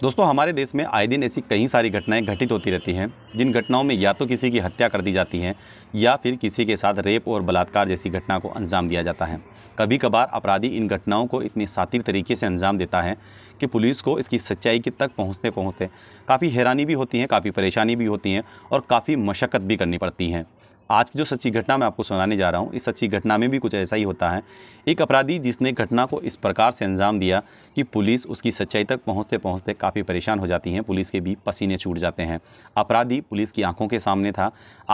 दोस्तों हमारे देश में आए दिन ऐसी कई सारी घटनाएं घटित होती रहती हैं जिन घटनाओं में या तो किसी की हत्या कर दी जाती है या फिर किसी के साथ रेप और बलात्कार जैसी घटना को अंजाम दिया जाता है कभी कभार अपराधी इन घटनाओं को इतनी सातिर तरीके से अंजाम देता है कि पुलिस को इसकी सच्चाई के तक पहुँचते पहुँचते काफ़ी हैरानी भी होती है काफ़ी परेशानी भी होती है और काफ़ी मशक्क़त भी करनी पड़ती हैं आज की जो सच्ची घटना मैं आपको सुनाने जा रहा हूँ इस सच्ची घटना में भी कुछ ऐसा ही होता है एक अपराधी जिसने घटना को इस प्रकार से अंजाम दिया कि पुलिस उसकी सच्चाई तक पहुँचते पहुँचते काफ़ी परेशान हो जाती हैं पुलिस के भी पसीने छूट जाते हैं अपराधी पुलिस की आंखों के सामने था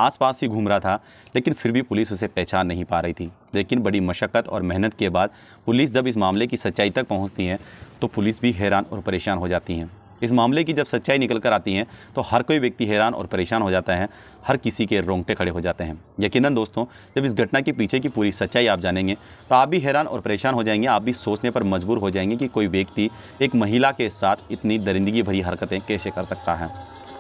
आसपास ही घूम रहा था लेकिन फिर भी पुलिस उसे पहचान नहीं पा रही थी लेकिन बड़ी मशक्क़त और मेहनत के बाद पुलिस जब इस मामले की सच्चाई तक पहुँचती है तो पुलिस भी हैरान और परेशान हो जाती हैं इस मामले की जब सच्चाई निकल कर आती है तो हर कोई व्यक्ति हैरान और परेशान हो जाता है हर किसी के रोंगटे खड़े हो जाते हैं यकीनन दोस्तों जब इस घटना के पीछे की पूरी सच्चाई आप जानेंगे तो आप भी हैरान और परेशान हो जाएंगे आप भी सोचने पर मजबूर हो जाएंगे कि कोई व्यक्ति एक महिला के साथ इतनी दरिंदगी भरी हरकतें कैसे कर सकता है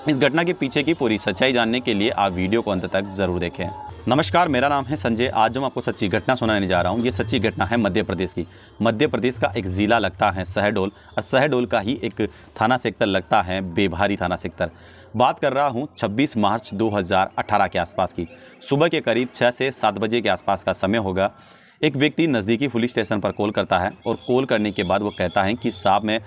इस घटना के पीछे की पूरी सच्चाई जानने के लिए आप वीडियो को अंत तक ज़रूर देखें नमस्कार मेरा नाम है संजय आज जो मैं आपको सच्ची घटना सुनाने जा रहा हूँ ये सच्ची घटना है मध्य प्रदेश की मध्य प्रदेश का एक ज़िला लगता है सहडोल और सहडोल का ही एक थाना सेक्टर लगता है बेभारी थाना सेक्टर बात कर रहा हूँ 26 मार्च 2018 के आसपास की सुबह के करीब 6 से 7 बजे के आसपास का समय होगा एक व्यक्ति नज़दीकी पुलिस स्टेशन पर कॉल करता है और कॉल करने के बाद वो कहता है कि साहब मैं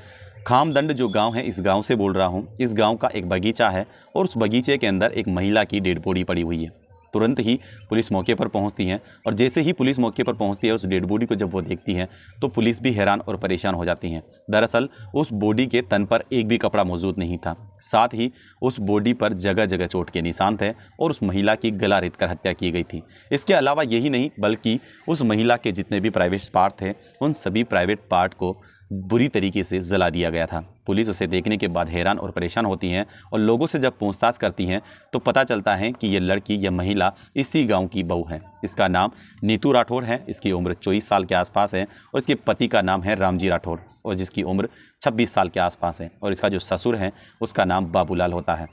खामदंड जो गांव है इस गांव से बोल रहा हूं इस गांव का एक बगीचा है और उस बगीचे के अंदर एक महिला की डेड बॉडी पड़ी हुई है तुरंत ही पुलिस मौके पर पहुंचती है और जैसे ही पुलिस मौके पर पहुंचती है उस डेड बॉडी को जब वो देखती है तो पुलिस भी हैरान और परेशान हो जाती है दरअसल उस बॉडी के तन पर एक भी कपड़ा मौजूद नहीं था साथ ही उस बॉडी पर जगह जगह चोट के निशान थे और उस महिला की गला रित कर हत्या की गई थी इसके अलावा यही नहीं बल्कि उस महिला के जितने भी प्राइवेट पार्ट थे उन सभी प्राइवेट पार्ट को बुरी तरीके से जला दिया गया था पुलिस उसे देखने के बाद हैरान और परेशान होती है और लोगों से जब पूछताछ करती हैं तो पता चलता है कि यह लड़की यह महिला इसी गांव की बहू है इसका नाम नीतू राठौर है इसकी उम्र चौबीस साल के आसपास है और इसके पति का नाम है रामजी राठौर और जिसकी उम्र छब्बीस साल के आसपास है और इसका जो ससुर है उसका नाम बाबूलाल होता है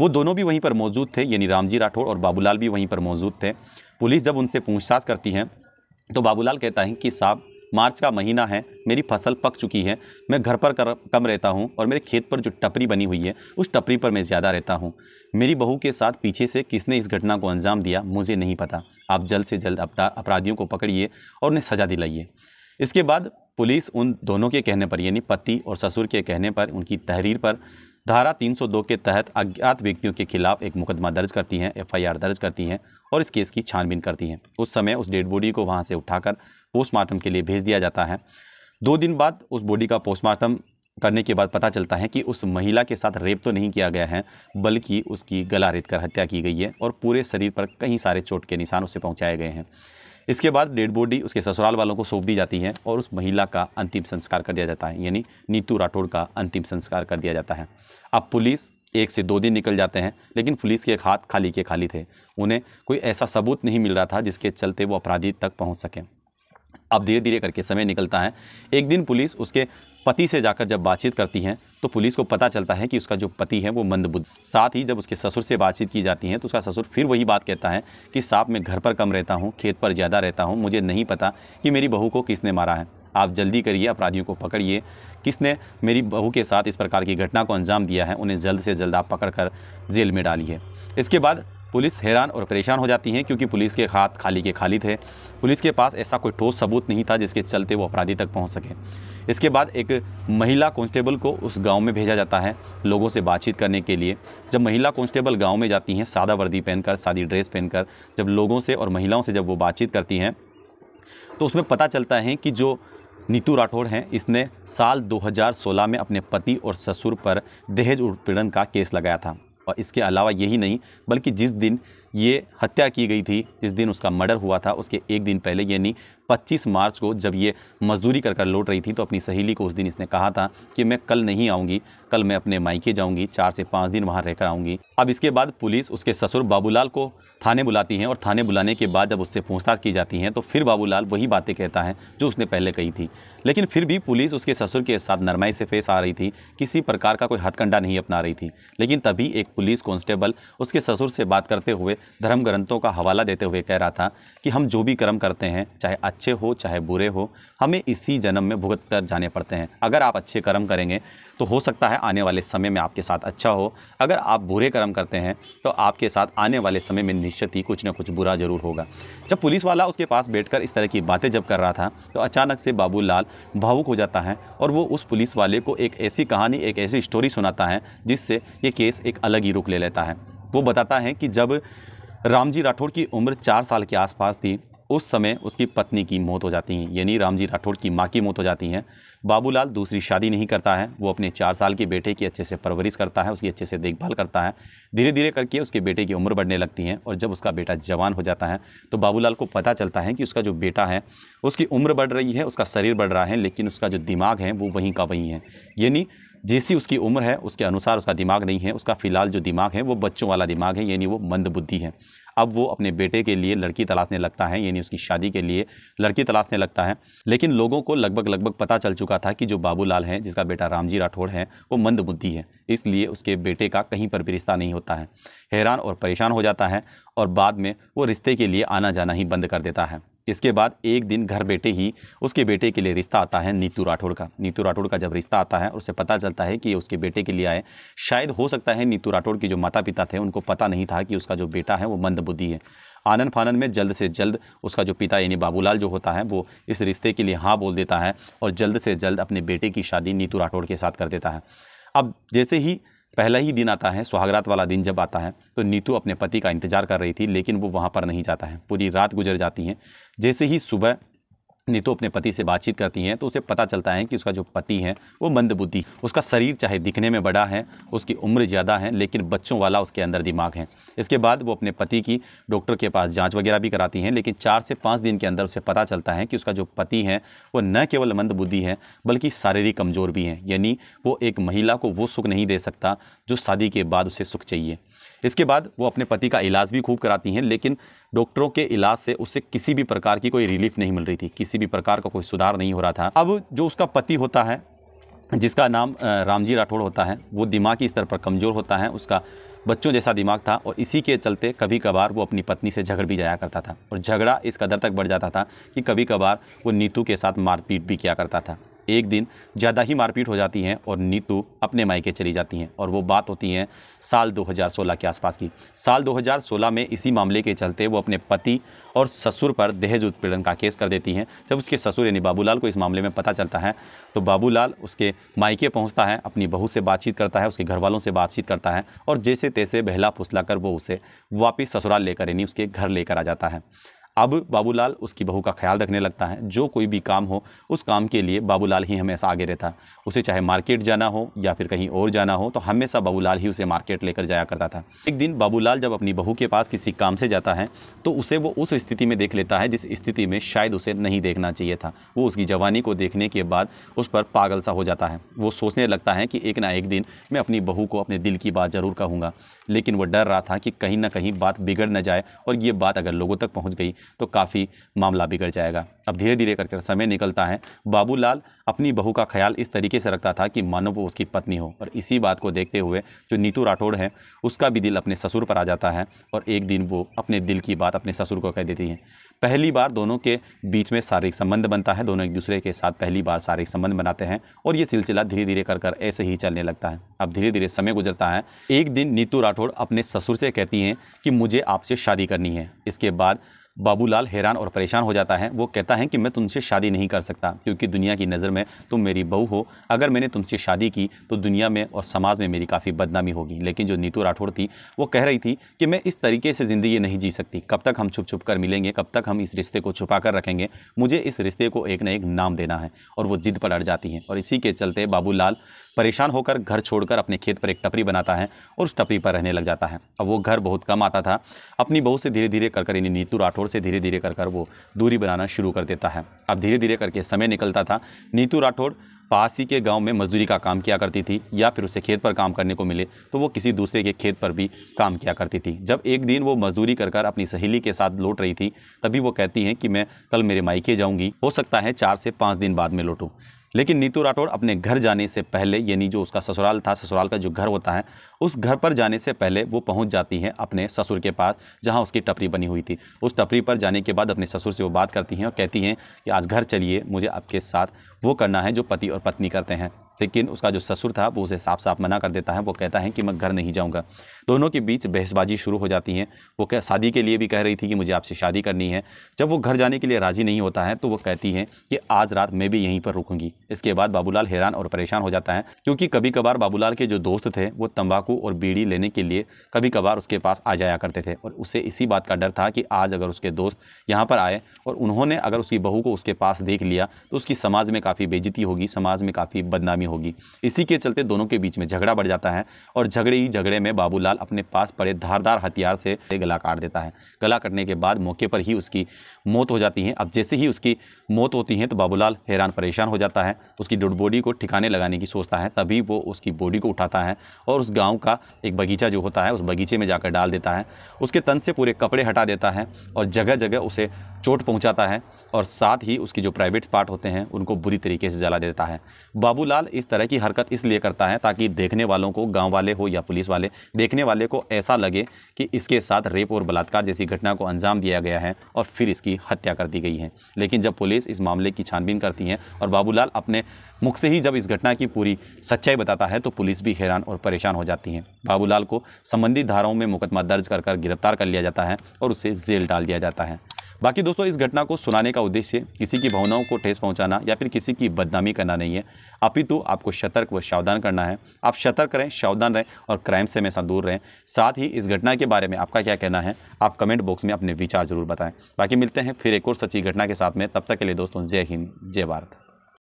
वो दोनों भी वहीं पर मौजूद थे यानी रामजी राठौर और बाबूलाल भी वहीं पर मौजूद थे पुलिस जब उनसे पूछताछ करती है तो बाबूलाल कहता है कि साहब मार्च का महीना है मेरी फसल पक चुकी है मैं घर पर कर, कम रहता हूँ और मेरे खेत पर जो टपरी बनी हुई है उस टपरी पर मैं ज़्यादा रहता हूँ मेरी बहू के साथ पीछे से किसने इस घटना को अंजाम दिया मुझे नहीं पता आप जल्द से जल्द अपराधियों को पकड़िए और उन्हें सज़ा दिलाइए इसके बाद पुलिस उन दोनों के कहने पर यानी पति और ससुर के कहने पर उनकी तहरीर पर धारा 302 के तहत अज्ञात व्यक्तियों के खिलाफ एक मुकदमा दर्ज करती हैं एफआईआर दर्ज करती हैं और इस केस की छानबीन करती हैं उस समय उस डेड बॉडी को वहाँ से उठाकर पोस्टमार्टम के लिए भेज दिया जाता है दो दिन बाद उस बॉडी का पोस्टमार्टम करने के बाद पता चलता है कि उस महिला के साथ रेप तो नहीं किया गया है बल्कि उसकी गला रेत कर हत्या की गई है और पूरे शरीर पर कई सारे चोट के निशान उसे पहुंचाए गए हैं इसके बाद डेड बॉडी उसके ससुराल वालों को सौंप दी जाती है और उस महिला का अंतिम संस्कार कर दिया जाता है यानी नीतू राठौड़ का अंतिम संस्कार कर दिया जाता है अब पुलिस एक से दो दिन निकल जाते हैं लेकिन पुलिस के हाथ खाली के खाली थे उन्हें कोई ऐसा सबूत नहीं मिल रहा था जिसके चलते वो अपराधी तक पहुंच सकें अब धीरे धीरे करके समय निकलता है एक दिन पुलिस उसके पति से जाकर जब बातचीत करती हैं तो पुलिस को पता चलता है कि उसका जो पति है वो मंदबुद्ध साथ ही जब उसके ससुर से बातचीत की जाती है तो उसका ससुर फिर वही बात कहता है कि साहब मैं घर पर कम रहता हूँ खेत पर ज़्यादा रहता हूँ मुझे नहीं पता कि मेरी बहू को किसने मारा है आप जल्दी करिए अपराधियों को पकड़िए किसने मेरी बहू के साथ इस प्रकार की घटना को अंजाम दिया है उन्हें जल्द से जल्द आप पकड़ कर जेल में डालिए इसके बाद पुलिस हैरान और परेशान हो जाती है क्योंकि पुलिस के हाथ खाली के खाली थे पुलिस के पास ऐसा कोई ठोस सबूत नहीं था जिसके चलते वो अपराधी तक पहुंच सके इसके बाद एक महिला कांस्टेबल को उस गांव में भेजा जाता है लोगों से बातचीत करने के लिए जब महिला कांस्टेबल गांव में जाती हैं सादा वर्दी पहनकर सादी ड्रेस पहनकर जब लोगों से और महिलाओं से जब वो बातचीत करती हैं तो उसमें पता चलता है कि जो नीतू राठौड़ हैं इसने साल 2016 में अपने पति और ससुर पर दहेज उत्पीड़न का केस लगाया था और इसके अलावा यही नहीं बल्कि जिस दिन ये हत्या की गई थी जिस दिन उसका मर्डर हुआ था उसके एक दिन पहले यानी 25 मार्च को जब ये मजदूरी कर कर लौट रही थी तो अपनी सहेली को उस दिन इसने कहा था कि मैं कल नहीं आऊँगी कल मैं अपने मायके जाऊंगी चार से पाँच दिन वहाँ रहकर आऊँगी अब इसके बाद पुलिस उसके ससुर बाबूलाल को थाने बुलाती हैं और थाने बुलाने के बाद जब उससे पूछताछ की जाती है तो फिर बाबूलाल वही बातें कहता है जो उसने पहले कही थी लेकिन फिर भी पुलिस उसके ससुर के साथ नरमाई से पेश आ रही थी किसी प्रकार का कोई हथकंडा नहीं अपना रही थी लेकिन तभी एक पुलिस कांस्टेबल उसके ससुर से बात करते हुए धर्म ग्रंथों का हवाला देते हुए कह रहा था कि हम जो भी कर्म करते हैं चाहे अच्छे हो चाहे बुरे हो हमें इसी जन्म में भुगत जाने पड़ते हैं अगर आप अच्छे कर्म करेंगे तो हो सकता है आने वाले समय में आपके साथ अच्छा हो अगर आप बुरे कर्म करते हैं तो आपके साथ आने वाले समय में निश्चित ही कुछ ना कुछ बुरा जरूर होगा जब पुलिस वाला उसके पास बैठकर इस तरह की बातें जब कर रहा था तो अचानक से बाबूलाल भावुक हो जाता है और वो उस पुलिस वाले को एक ऐसी कहानी एक ऐसी स्टोरी सुनाता है जिससे ये केस एक अलग ही रुख ले लेता है वो बताता है कि जब रामजी राठौड़ की उम्र चार साल के आसपास थी उस समय उसकी पत्नी की मौत हो जाती है यानी रामजी राठौड़ की माँ की मौत हो जाती है बाबूलाल दूसरी शादी नहीं करता है वो अपने चार साल के बेटे की अच्छे से परवरिश करता है उसकी अच्छे से देखभाल करता है धीरे धीरे करके उसके बेटे की उम्र बढ़ने लगती है और जब उसका बेटा जवान हो जाता है तो बाबूलाल को पता चलता है कि उसका जो बेटा है उसकी उम्र बढ़ रही है उसका शरीर बढ़ रहा है लेकिन उसका जो दिमाग है वो वहीं का वहीं है यानी जैसी उसकी उम्र है उसके अनुसार उसका दिमाग नहीं है उसका फ़िलहाल जो दिमाग है वो बच्चों वाला दिमाग है यानी वो मंदबुद्धि है अब वो अपने बेटे के लिए लड़की तलाशने लगता है यानी उसकी शादी के लिए लड़की तलाशने लगता है लेकिन लोगों को लगभग लगभग पता चल चुका था कि जो बाबूलाल हैं जिसका बेटा रामजी राठौड़ है वो मंदबुद्धि है इसलिए उसके बेटे का कहीं पर भी रिश्ता नहीं होता है हैरान और परेशान हो जाता है और बाद में वो रिश्ते के लिए आना जाना ही बंद कर देता है इसके बाद एक दिन घर बैठे ही उसके बेटे के लिए रिश्ता आता है नीतू राठौड़ का नीतू राठौड़ का जब रिश्ता आता है उसे पता चलता है कि ये उसके बेटे के लिए आए शायद हो सकता है नीतू राठौड़ के जो माता पिता थे उनको पता नहीं था कि उसका जो बेटा है वो मंदबुद्धि है आनंद फानंद में जल्द से जल्द उसका जो पिता यानी बाबूलाल जो होता है वो इस रिश्ते के लिए हाँ बोल देता है और जल्द से जल्द अपने बेटे की शादी नीतू राठौड़ के साथ कर देता है अब जैसे ही पहला ही दिन आता है सुहागरात वाला दिन जब आता है तो नीतू अपने पति का इंतजार कर रही थी लेकिन वो वहाँ पर नहीं जाता है पूरी रात गुजर जाती है जैसे ही सुबह नीतू तो अपने पति से बातचीत करती हैं तो उसे पता चलता है कि उसका जो पति है वो मंदबुद्धि उसका शरीर चाहे दिखने में बड़ा है उसकी उम्र ज़्यादा है लेकिन बच्चों वाला उसके अंदर दिमाग है इसके बाद वो अपने पति की डॉक्टर के पास जांच वगैरह भी कराती हैं लेकिन चार से पाँच दिन के अंदर उसे पता चलता है कि उसका जो पति है वो न केवल मंदबुद्धि है बल्कि शारीरिक कमज़ोर भी हैं यानी वो एक महिला को वो सुख नहीं दे सकता जो शादी के बाद उसे सुख चाहिए इसके बाद वो अपने पति का इलाज भी खूब कराती हैं लेकिन डॉक्टरों के इलाज से उससे किसी भी प्रकार की कोई रिलीफ नहीं मिल रही थी किसी भी प्रकार का कोई सुधार नहीं हो रहा था अब जो उसका पति होता है जिसका नाम रामजी राठौड़ होता है वो दिमागी स्तर पर कमज़ोर होता है उसका बच्चों जैसा दिमाग था और इसी के चलते कभी कभार वो अपनी पत्नी से झगड़ भी जाया करता था और झगड़ा इस कदर तक बढ़ जाता था कि कभी कभार वो नीतू के साथ मारपीट भी किया करता था एक दिन ज़्यादा ही मारपीट हो जाती है और नीतू अपने मायके चली जाती हैं और वो बात होती हैं साल 2016 के आसपास की साल 2016 में इसी मामले के चलते वो अपने पति और ससुर पर दहेज उत्पीड़न का केस कर देती हैं जब उसके ससुर यानी बाबूलाल को इस मामले में पता चलता है तो बाबूलाल उसके मायके पहुँचता है अपनी बहू से बातचीत करता है उसके घर वालों से बातचीत करता है और जैसे तैसे बहला फुसला कर वो उसे वापिस ससुराल लेकर यानी उसके घर लेकर आ जाता है अब बाबूलाल उसकी बहू का ख्याल रखने लगता है जो कोई भी काम हो उस काम के लिए बाबूलाल ही हमेशा आगे रहता है उसे चाहे मार्केट जाना हो या फिर कहीं और जाना हो तो हमेशा बाबूलाल ही उसे मार्केट लेकर जाया करता था एक दिन बाबूलाल जब अपनी बहू के पास किसी काम से जाता है तो उसे वो उस स्थिति में देख लेता है जिस स्थिति में शायद उसे नहीं देखना चाहिए था वो उसकी जवानी को देखने के बाद उस पर पागल सा हो जाता है वो सोचने लगता है कि एक ना एक दिन मैं अपनी बहू को अपने दिल की बात ज़रूर कहूँगा लेकिन वो डर रहा था कि कहीं ना कहीं बात बिगड़ न जाए और ये बात अगर लोगों तक पहुँच गई तो काफ़ी मामला बिगड़ जाएगा अब धीरे धीरे करके समय निकलता है बाबूलाल अपनी बहू का ख्याल इस तरीके से रखता था कि मानो वो उसकी पत्नी हो और इसी बात को देखते हुए जो नीतू राठौड़ है उसका भी दिल अपने ससुर पर आ जाता है और एक दिन वो अपने दिल की बात अपने ससुर को कह देती हैं पहली बार दोनों के बीच में शारीरिक संबंध बनता है दोनों एक दूसरे के साथ पहली बार शारीरिक संबंध बनाते हैं और ये सिलसिला धीरे धीरे कर कर ऐसे ही चलने लगता है अब धीरे धीरे समय गुजरता है एक दिन नीतू राठौड़ अपने ससुर से कहती हैं कि मुझे आपसे शादी करनी है इसके बाद बाबूलाल हैरान और परेशान हो जाता है वो कहता है कि मैं तुमसे शादी नहीं कर सकता क्योंकि दुनिया की नज़र में तुम मेरी बहू हो अगर मैंने तुमसे शादी की तो दुनिया में और समाज में मेरी काफ़ी बदनामी होगी लेकिन जो नीतू राठौड़ थी वो कह रही थी कि मैं इस तरीके से ज़िंदगी नहीं जी सकती कब तक हम छुप छुप कर मिलेंगे कब तक हम हम इस रिश्ते को छुपा कर रखेंगे मुझे इस रिश्ते को एक न एक नाम देना है और वो जिद पर अड़ जाती है और इसी के चलते बाबूलाल परेशान होकर घर छोड़कर अपने खेत पर एक टपरी बनाता है और उस टपरी पर रहने लग जाता है अब वो घर बहुत कम आता था अपनी बहू से धीरे धीरे कर कर यानी नीतू राठौर से धीरे धीरे कर कर वो दूरी बनाना शुरू कर देता है अब धीरे धीरे करके समय निकलता था नीतू राठौड़ पास ही के गांव में मजदूरी का काम किया करती थी या फिर उसे खेत पर काम करने को मिले तो वो किसी दूसरे के खेत पर भी काम किया करती थी जब एक दिन वो मजदूरी कर कर अपनी सहेली के साथ लौट रही थी तभी वो कहती हैं कि मैं कल मेरे मायके जाऊंगी हो सकता है चार से पाँच दिन बाद में लौटूँ लेकिन नीतू राठौड़ अपने घर जाने से पहले यानी जो उसका ससुराल था ससुराल का जो घर होता है उस घर पर जाने से पहले वो पहुंच जाती हैं अपने ससुर के पास जहां उसकी टपरी बनी हुई थी उस टपरी पर जाने के बाद अपने ससुर से वो बात करती हैं और कहती हैं कि आज घर चलिए मुझे आपके साथ वो करना है जो पति और पत्नी करते हैं लेकिन उसका जो ससुर था वो उसे साफ साफ मना कर देता है वो कहता है कि मैं घर नहीं जाऊँगा दोनों के बीच बहसबाजी शुरू हो जाती है वो कह शादी के लिए भी कह रही थी कि मुझे आपसे शादी करनी है जब वो घर जाने के लिए राज़ी नहीं होता है तो वो कहती हैं कि आज रात मैं भी यहीं पर रुकूंगी इसके बाद बाबूलाल हैरान और परेशान हो जाता है क्योंकि कभी कभार बाबूलाल के जो दोस्त थे वो तंबाकू और बीड़ी लेने के लिए कभी कभार उसके पास आ जाया करते थे और उसे इसी बात का डर था कि आज अगर उसके दोस्त यहाँ पर आए और उन्होंने अगर उसकी बहू को उसके पास देख लिया तो उसकी समाज में काफ़ी बेजती होगी समाज में काफ़ी बदनामी होगी इसी के चलते दोनों के बीच में झगड़ा बढ़ जाता है और झगड़े ही झगड़े में बाबूलाल बिलाल अपने पास पड़े धारदार हथियार से गला काट देता है गला कटने के बाद मौके पर ही उसकी मौत हो जाती है अब जैसे ही उसकी मौत होती है तो बाबूलाल हैरान परेशान हो जाता है उसकी डुड बॉडी को ठिकाने लगाने की सोचता है तभी वो उसकी बॉडी को उठाता है और उस गाँव का एक बगीचा जो होता है उस बगीचे में जाकर डाल देता है उसके तन से पूरे कपड़े हटा देता है और जगह जगह उसे चोट पहुँचाता है और साथ ही उसकी जो प्राइवेट पार्ट होते हैं उनको बुरी तरीके से जला देता है बाबूलाल इस तरह की हरकत इसलिए करता है ताकि देखने वालों को गांव वाले हो या पुलिस वाले देखने वाले को ऐसा लगे कि इसके साथ रेप और बलात्कार जैसी घटना को अंजाम दिया गया है और फिर इसकी हत्या कर दी गई है लेकिन जब पुलिस इस मामले की छानबीन करती है और बाबूलाल अपने मुख से ही जब इस घटना की पूरी सच्चाई बताता है तो पुलिस भी हैरान और परेशान हो जाती है बाबूलाल को संबंधित धाराओं में मुकदमा दर्ज कर कर गिरफ्तार कर लिया जाता है और उसे जेल डाल दिया जाता है बाकी दोस्तों इस घटना को सुनाने का उद्देश्य किसी की भावनाओं को ठेस पहुंचाना या फिर किसी की बदनामी करना नहीं है अपितु तो आपको सतर्क व सावधान करना है आप सतर्क रहें सावधान रहें और क्राइम से हमेशा दूर रहें साथ ही इस घटना के बारे में आपका क्या कहना है आप कमेंट बॉक्स में अपने विचार जरूर बताएं बाकी मिलते हैं फिर एक और सच्ची घटना के साथ में तब तक के लिए दोस्तों जय हिंद जय भारत